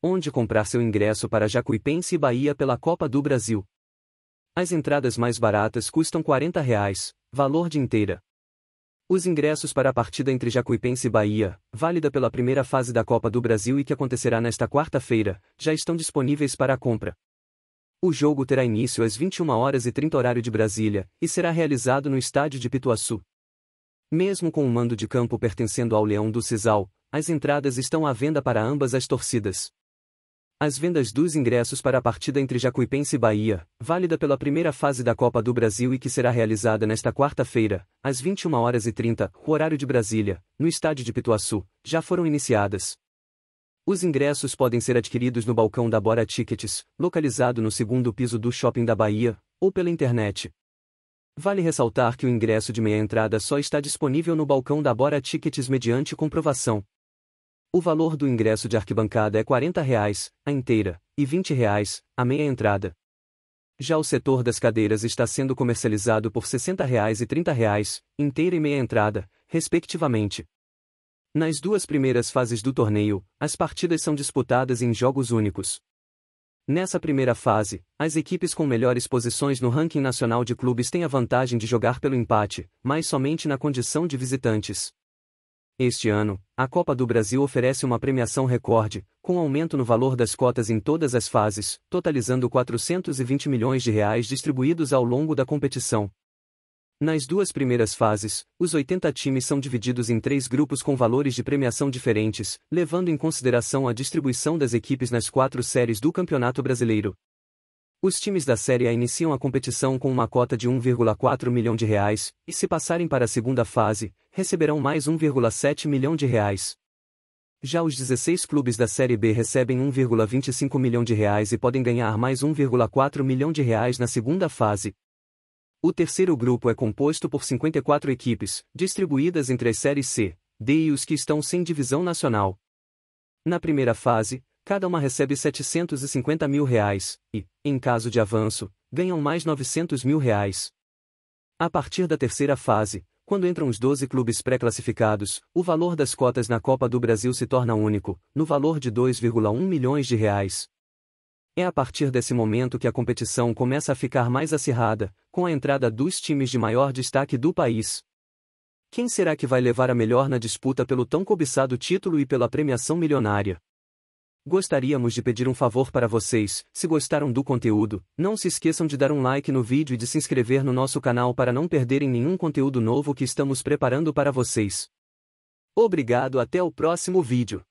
Onde comprar seu ingresso para Jacuipense e Bahia pela Copa do Brasil. As entradas mais baratas custam R$ 40,00, valor de inteira. Os ingressos para a partida entre Jacuipense e Bahia, válida pela primeira fase da Copa do Brasil e que acontecerá nesta quarta-feira, já estão disponíveis para a compra. O jogo terá início às 21 horas e 30 horário de Brasília e será realizado no estádio de Pituaçu. Mesmo com o mando de campo pertencendo ao Leão do Cisal, as entradas estão à venda para ambas as torcidas. As vendas dos ingressos para a partida entre Jacuipense e Bahia, válida pela primeira fase da Copa do Brasil e que será realizada nesta quarta-feira, às 21 horas e 30, horário de Brasília, no estádio de Pituaçu, já foram iniciadas. Os ingressos podem ser adquiridos no balcão da Bora Tickets, localizado no segundo piso do Shopping da Bahia, ou pela internet. Vale ressaltar que o ingresso de meia entrada só está disponível no balcão da Bora Tickets mediante comprovação. O valor do ingresso de arquibancada é R$ 40,00, a inteira, e R$ 20,00, a meia entrada. Já o setor das cadeiras está sendo comercializado por R$ 60,00 e R$ 30,00, inteira e meia entrada, respectivamente. Nas duas primeiras fases do torneio, as partidas são disputadas em jogos únicos. Nessa primeira fase, as equipes com melhores posições no ranking nacional de clubes têm a vantagem de jogar pelo empate, mas somente na condição de visitantes. Este ano, a Copa do Brasil oferece uma premiação recorde, com aumento no valor das cotas em todas as fases, totalizando 420 milhões de reais distribuídos ao longo da competição. Nas duas primeiras fases, os 80 times são divididos em três grupos com valores de premiação diferentes, levando em consideração a distribuição das equipes nas quatro séries do Campeonato Brasileiro. Os times da Série A iniciam a competição com uma cota de 1,4 milhão de reais, e se passarem para a segunda fase, receberão mais 1,7 milhão de reais. Já os 16 clubes da Série B recebem 1,25 milhão de reais e podem ganhar mais 1,4 milhão de reais na segunda fase. O terceiro grupo é composto por 54 equipes, distribuídas entre as séries C, D e os que estão sem divisão nacional. Na primeira fase, cada uma recebe 750 mil reais, e, em caso de avanço, ganham mais 900 mil reais. A partir da terceira fase, quando entram os 12 clubes pré-classificados, o valor das cotas na Copa do Brasil se torna único, no valor de 2,1 milhões de reais. É a partir desse momento que a competição começa a ficar mais acirrada, com a entrada dos times de maior destaque do país. Quem será que vai levar a melhor na disputa pelo tão cobiçado título e pela premiação milionária? Gostaríamos de pedir um favor para vocês, se gostaram do conteúdo, não se esqueçam de dar um like no vídeo e de se inscrever no nosso canal para não perderem nenhum conteúdo novo que estamos preparando para vocês. Obrigado até o próximo vídeo.